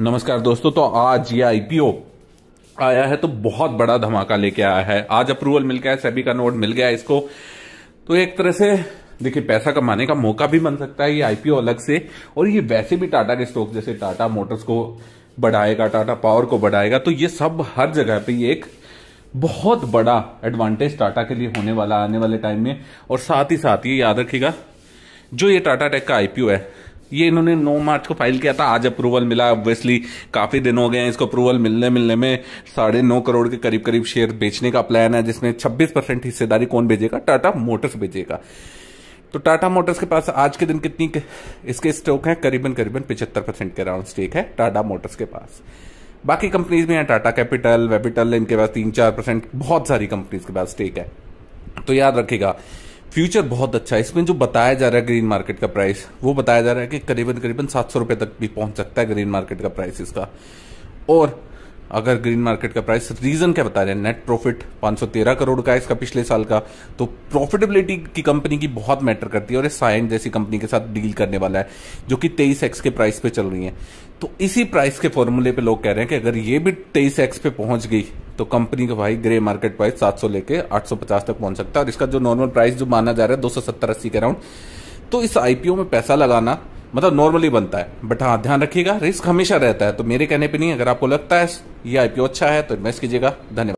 नमस्कार दोस्तों तो आज ये e आईपीओ आया है तो बहुत बड़ा धमाका लेके आया है आज अप्रूवल मिल गया है सेबी का नोट मिल गया है इसको तो एक तरह से देखिए पैसा कमाने का मौका भी बन सकता है ये e आईपीओ अलग से और ये वैसे भी टाटा के स्टॉक जैसे टाटा मोटर्स को बढ़ाएगा टाटा पावर को बढ़ाएगा तो ये सब हर जगह पर एक बहुत बड़ा एडवांटेज टाटा के लिए होने वाला आने वाले टाइम में और साथ ही साथ ये याद रखिएगा जो ये टाटा टेक का आईपीओ है ये इन्होंने 9 मार्च को फाइल किया था आज अप्रूवल मिला ऑब्वियसली काफ़ी दिन हो गए हैं इसको अप्रूवल मिलने मिलने में साढ़े नौ करोड़ के करीब करीब शेयर बेचने का प्लान है जिसमें 26 परसेंट हिस्सेदारी कौन भेजेगा टाटा मोटर्स भेजेगा तो टाटा मोटर्स के पास आज के दिन कितनी के, इसके स्टॉक है करीबन करीबन पिछहत्तर परसेंट के अराउंड स्टेक है टाटा मोटर्स के पास बाकी कंपनीज में टाटा कैपिटल वेपिटल इनके पास तीन चार परसेंट बहुत सारी कंपनीज के पास स्टेक है तो याद रखेगा फ्यूचर बहुत अच्छा है इसमें जो बताया जा रहा है ग्रीन मार्केट का प्राइस वो बताया जा रहा है कि करीबन करीबन सात सौ रुपये तक भी पहुंच सकता है ग्रीन मार्केट का प्राइस इसका और अगर ग्रीन मार्केट का प्राइस रीजन क्या बता रहे हैं नेट प्रॉफिट 513 करोड़ का है इसका पिछले साल का तो प्रॉफिटेबिलिटी की कंपनी की बहुत मैटर करती है और ये साइन जैसी कंपनी के साथ डील करने वाला है जो कि तेईस एक्स के प्राइस पे चल रही है तो इसी प्राइस के फॉर्मूले पे लोग कह रहे हैं कि अगर ये भी तेईस एक्स पे पहुंच गई तो कंपनी का भाई ग्रे मार्केट प्राइस 700 लेके 850 तक पहुंच सकता है और इसका जो नॉर्मल प्राइस जो माना जा रहा है दो सौ सत्तर अस्सी के अराउंड तो इस आईपीओ में पैसा लगाना मतलब नॉर्मली बनता है बट हाँ ध्यान रखिएगा रिस्क हमेशा रहता है तो मेरे कहने पे नहीं अगर आपको लगता है ये आईपीओ अच्छा है तो इन्वेस्ट कीजिएगा धन्यवाद